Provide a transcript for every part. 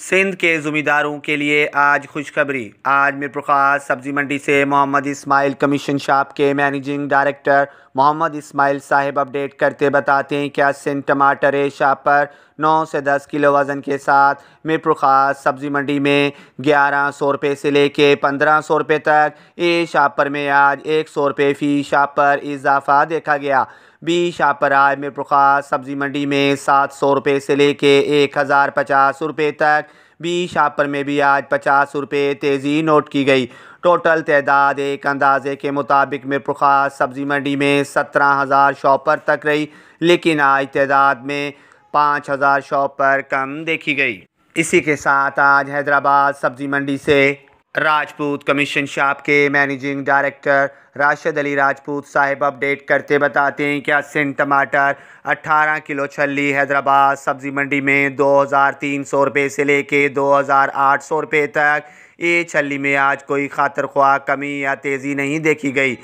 सिंध के ज़मींदारों के लिए आज खुशखबरी आज मेरे प्रकाश सब्ज़ी मंडी से मोहम्मद इस्माइल कमीशन शॉप के मैनेजिंग डायरेक्टर मोहम्मद इस्माइल साहब अपडेट करते बताते हैं क्या सिंध टमाटर शॉप पर 9 से 10 किलो वज़न के साथ मेरे प्रकाश सब्ज़ी मंडी में ग्यारह सौ रुपये से लेके पंद्रह सौ रुपये तक ए शॉप पर में आज एक सौ रुपये फ़ी शॉप पर इजाफा देखा गया बी शाहपराय मीरप्रकाश सब्ज़ी मंडी में सात सौ रुपये से लेके एक हज़ार पचास रुपये तक बी शाहपर में भी आज पचास रुपये तेज़ी नोट की गई टोटल तदाद एक अंदाज़े के मुताबिक मीरप्रकाश सब्ज़ी मंडी में सत्रह हज़ार शॉपर तक रही लेकिन आज तदाद में पाँच हज़ार शॉपर कम देखी गई इसी के साथ आज हैदराबाद सब्ज़ी मंडी से राजपूत कमीशन शॉप के मैनेजिंग डायरेक्टर राशिद अली राजपूत साहब अपडेट करते बताते हैं कि सिंध टमाटर 18 किलो छली हैदराबाद सब्ज़ी मंडी में 2,300 रुपए से लेके 2,800 रुपए तक ये छली में आज कोई खातर ख्वाह कमी या तेज़ी नहीं देखी गई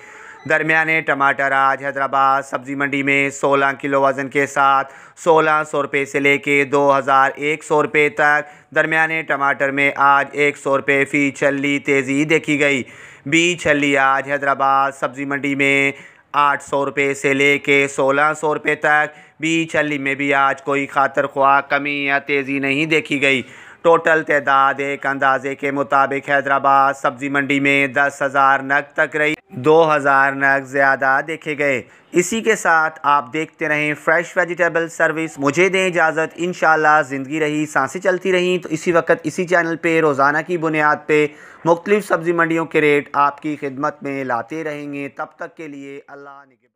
दरमियाने टमाटर आज हैदराबाद सब्ज़ी मंडी में 16 किलो वज़न के साथ सोलह सौ रुपये से लेके दो हज़ार एक सौ रुपये तक दरमियाने टमाटर में आज एक सौ रुपये फ़ी छली तेज़ी देखी गई बी छली आज हैदराबाद सब्ज़ी मंडी में आठ सौ रुपये से लेके सोलह सौ रुपये तक बी छली में भी आज कोई खातर ख्वा कमी या तेज़ी नहीं देखी गई टोटल तदाद एक अंदाजे के मुताबिक हैदराबाद सब्ज़ी मंडी में दस हज़ार नग तक रही दो हज़ार नग ज़्यादा देखे गए इसी के साथ आप देखते रहें फ्रेश वेजिटेबल सर्विस मुझे दें इजाज़त इन ज़िंदगी रही सांसें चलती रहीं तो इसी वक्त इसी चैनल पे रोज़ाना की बुनियाद पे मुख्तलिफ़ सब्ज़ी मंडियों के रेट आपकी खिदमत में लाते रहेंगे तब तक के लिए अल्लाह